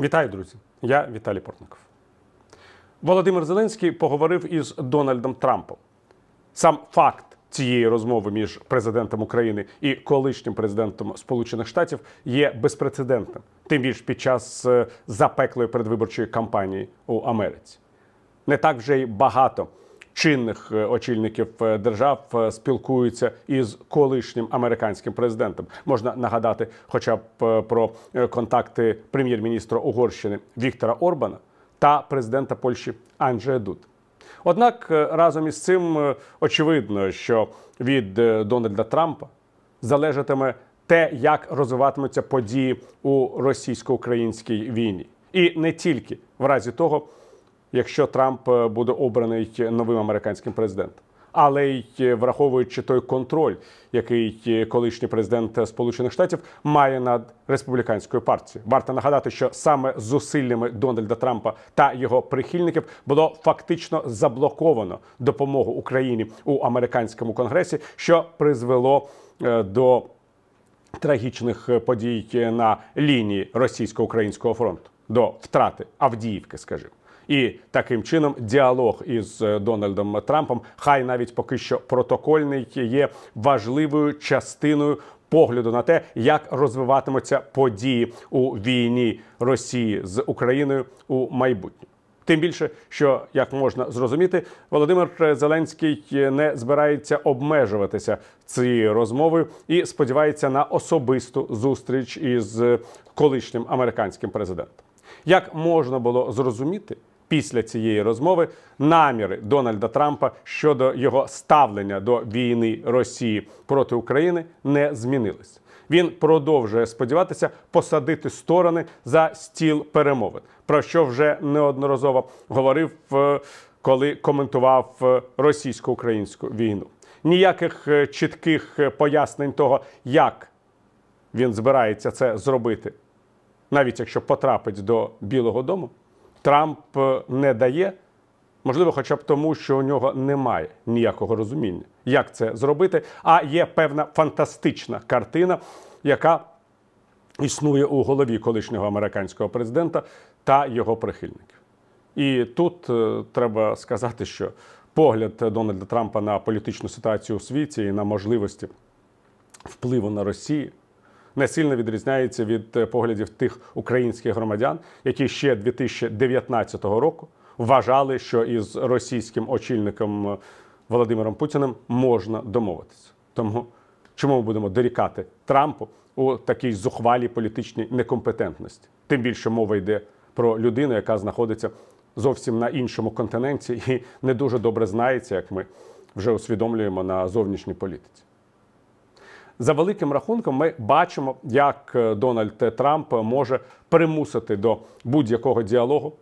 Вітаю, друзі! Я Віталій Портников. Володимир Зеленський поговорив із Дональдом Трампом. Сам факт цієї розмови між президентом України і колишнім президентом Сполучених Штатів є безпрецедентним, тим більш під час е, запеклої передвиборчої кампанії у Америці. Не так вже й багато чинних е, очільників е, держав е, спілкуються із колишнім американським президентом. Можна нагадати, хоча б про контакти прем'єр-міністра Угорщини Віктора Орбана та президента Польщі Анджея Дуд. Однак разом із цим очевидно, що від Дональда Трампа залежатиме те, як розвиватимуться події у російсько-українській війні, і не тільки в разі того якщо Трамп е, буде обраний новим американським президентом. Але й е, враховуючи той контроль, який е, колишній президент Сполучених Штатів має над республіканською партією, варто нагадати, що саме зусиллями Дональда Трампа та його прихильників було фактично заблоковано допомогу Україні у американському конгресі, що призвело до трагічних подій на лінії російсько-українського фронту до втрати Авдіївки, скажімо. І таким чином діалог із е, Дональдом Трампом, хай навіть поки що протокольний, є важливою частиною. Погляду на те, як розвиватимуться події у війні Росії з Україною у майбутньому, тим більше, що як можна зрозуміти, Володимир Зеленський е, не збирається обмежуватися цією розмовою і сподівається на особисту зустріч із е, колишнім американським президентом. Як можна було зрозуміти? після цієї розмови наміри Дональда Трампа щодо його ставлення до війни Росії проти України не змінились. Він продовжує сподіватися посадити сторони за стіл перемовин, про що вже неодноразово говорив, е, коли коментував е, російсько-українську війну. Ніяких е, чітких пояснень того, як він збирається це зробити, навіть якщо потрапить до Білого Дому. Трамп е, не дає, можливо, хоча б тому, що у нього немає ніякого розуміння, як це зробити. А є певна фантастична картина, яка існує у голові колишнього американського президента та його прихильників. І тут е, треба сказати, що погляд Дональда Трампа на політичну ситуацію у світі і на можливості впливу на Росію не сильно відрізняється від е, поглядів тих українських громадян, які ще 2019 року вважали, що із російським очільником е, Володимиром Путіним можна домовитися. Тому чому ми будемо дорікати Трампу у такій зухвалій політичній некомпетентності? Тим більше мова йде про людину, яка знаходиться зовсім на іншому континенті і не дуже добре знається, як ми вже усвідомлюємо на зовнішній політиці за великим рахунком, ми бачимо, як е, Дональд Трамп може примусити до будь-якого діалогу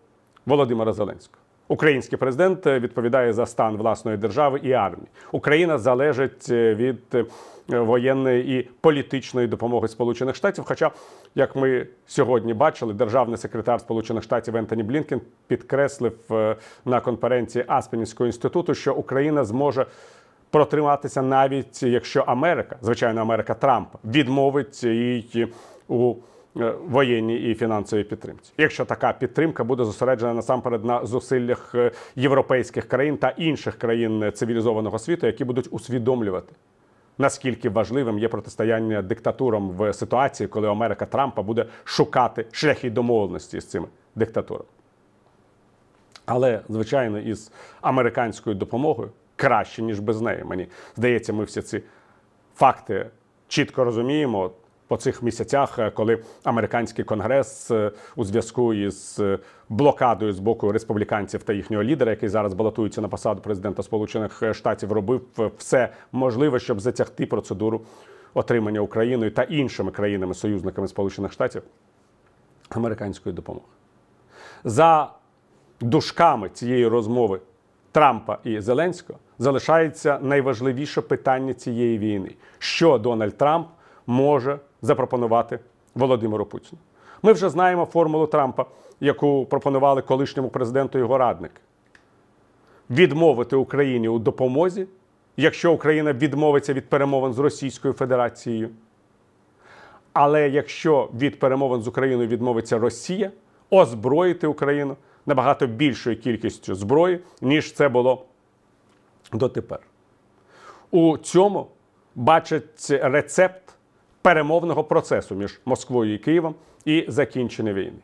Володимира Зеленського. Український президент е, відповідає за стан власної держави і армії. Україна залежить е, від воєнної і політичної допомоги Сполучених Штатів. Хоча, як ми сьогодні бачили, державний секретар Сполучених Штатів Ентоні Блінкен підкреслив на конференції Аспенівського інституту, що Україна зможе протриматися, навіть якщо Америка, звичайно, Америка Трампа відмовить її у е, воєнній і фінансовій підтримці, якщо така підтримка буде зосереджена насамперед на зусиллях е, європейських країн та інших країн цивілізованого світу, які будуть усвідомлювати. Наскільки важливим є протистояння диктатурам в ситуації, коли Америка Трампа буде шукати шляхи домовленості з цими диктатурами? Але звичайно, із американською допомогою краще, ніж без неї. Мені здається, ми всі ці факти чітко розуміємо по цих місяцях, е, коли американський конгрес е, у зв'язку із е, блокадою з боку республіканців та їхнього лідера, який зараз балотується на посаду президента Сполучених Штатів, робив все можливе, щоб затягти процедуру отримання Україною та іншими країнами-союзниками Сполучених Штатів американської допомоги. За дужками цієї розмови Трампа і Зеленського залишається найважливіше питання цієї війни, що Дональд Трамп може запропонувати Володимиру Путіну. Ми вже знаємо формулу Трампа, яку пропонували колишньому президенту його радники. Відмовити Україні у допомозі, якщо Україна відмовиться від перемовин з Російською Федерацією. Але якщо від перемовин з Україною відмовиться Росія, озброїти Україну набагато більшою кількістю зброї, ніж це було дотепер. У цьому бачать рецепт перемовного процесу між Москвою і Києвом і закінчення війни.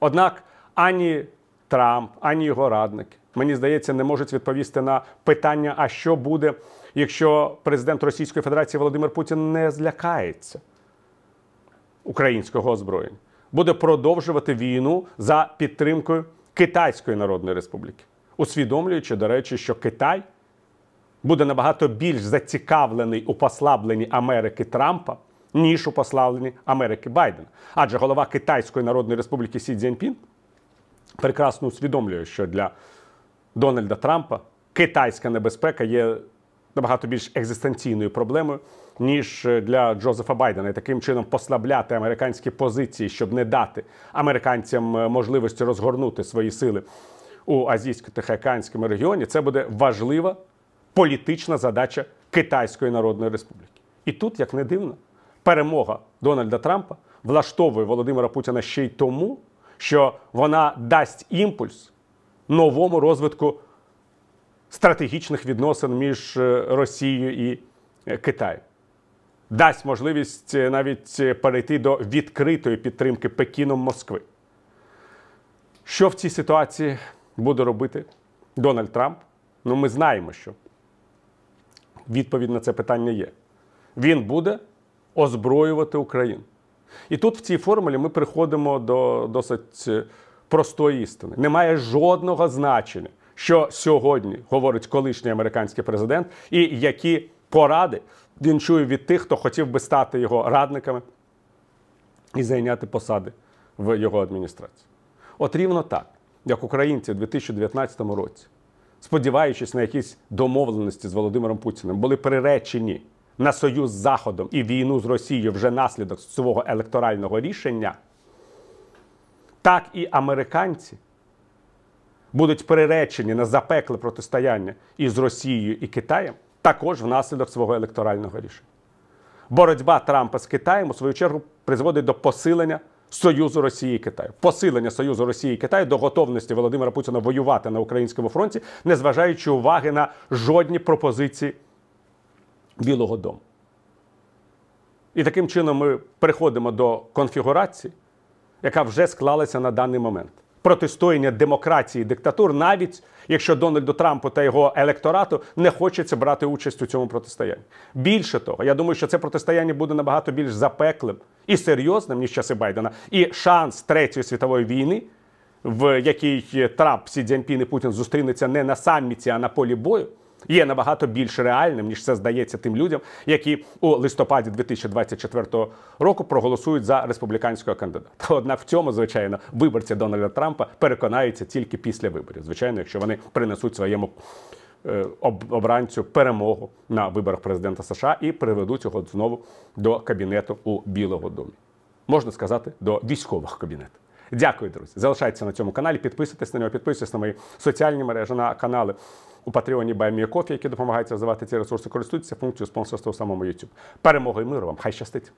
Однак ані Трамп, ані його радники, мені здається, не можуть відповісти на питання, а що буде, якщо президент Російської Федерації Володимир Путін не злякається українського озброєння, буде продовжувати війну за підтримкою Китайської Народної Республіки, усвідомлюючи, до речі, що Китай буде набагато більш зацікавлений у послабленні Америки Трампа, ніж у послабленні Америки Байдена. Адже голова Китайської Народної Республіки Сі Цзіньпін прекрасно усвідомлює, що для Дональда Трампа китайська небезпека є набагато більш екзистенційною проблемою, ніж е, для Джозефа Байдена, і таким чином послабляти американські позиції, щоб не дати американцям е, можливості розгорнути свої сили у азійсько-тихоокеанському регіоні. Це буде важлива політична задача Китайської Народної Республіки. І тут, як не дивно, перемога Дональда Трампа влаштовує Володимира Путіна ще й тому, що вона дасть імпульс новому розвитку стратегічних відносин між е, Росією і е, Китаєм. Дасть можливість е, навіть перейти до відкритої підтримки Пекіном Москви. Що в цій ситуації буде робити Дональд Трамп? Ну, ми знаємо, що відповідь на це питання є. Він буде озброювати Україну. І тут в цій формулі ми приходимо до досить простої істини. Немає жодного значення, що сьогодні говорить колишній американський президент, і які поради він чує від тих, хто хотів би стати його радниками і зайняти посади в його адміністрації. От рівно так, як українці у 2019 році, сподіваючись на якісь домовленості з Володимиром Путіним, були приречені на союз з Заходом і війну з Росією вже наслідок свого електорального рішення, так і американці будуть приречені на запекле протистояння із Росією і Китаєм, також внаслідок свого електорального рішення. Боротьба Трампа з Китаєм у свою чергу призводить до посилення Союзу Росії і Китаю, посилення Союзу Росії і Китаю до готовності Володимира Путіна воювати на українському фронті, незважаючи уваги на жодні пропозиції Білого Дому. І таким чином ми приходимо до конфігурації, яка вже склалася на даний момент протистояння демократії диктатур, навіть якщо Дональду Трампу та його електорату не хочеться брати участь у цьому протистоянні. Більше того, я думаю, що це протистояння буде набагато більш запеклим і серйозним ніж часи Байдена. І шанс третьої світової війни, в якій Трамп Сі Дзяньпін і Путін зустрінуться не на саміті, а на полі бою є набагато більш реальним ніж це здається тим людям, які у листопаді 2024 року проголосують за республіканського кандидата. Однак в цьому, звичайно, виборці Дональда Трампа переконаються тільки після виборів, звичайно, якщо вони принесуть своєму е, обранцю перемогу на виборах президента США і приведуть його знову до кабінету у Білого домі. Можна сказати, до військових кабінетів. Дякую, друзі. Залишайтеся на цьому каналі, підписуйтесь на нього, підписуйтесь на мої соціальні мережі на канали у Патреоні Баймієкофі, які допомагають розвивати ці ресурси, користуйтеся функцією спонсорства у самому YouTube. Перемоги і миру вам! Хай щастить!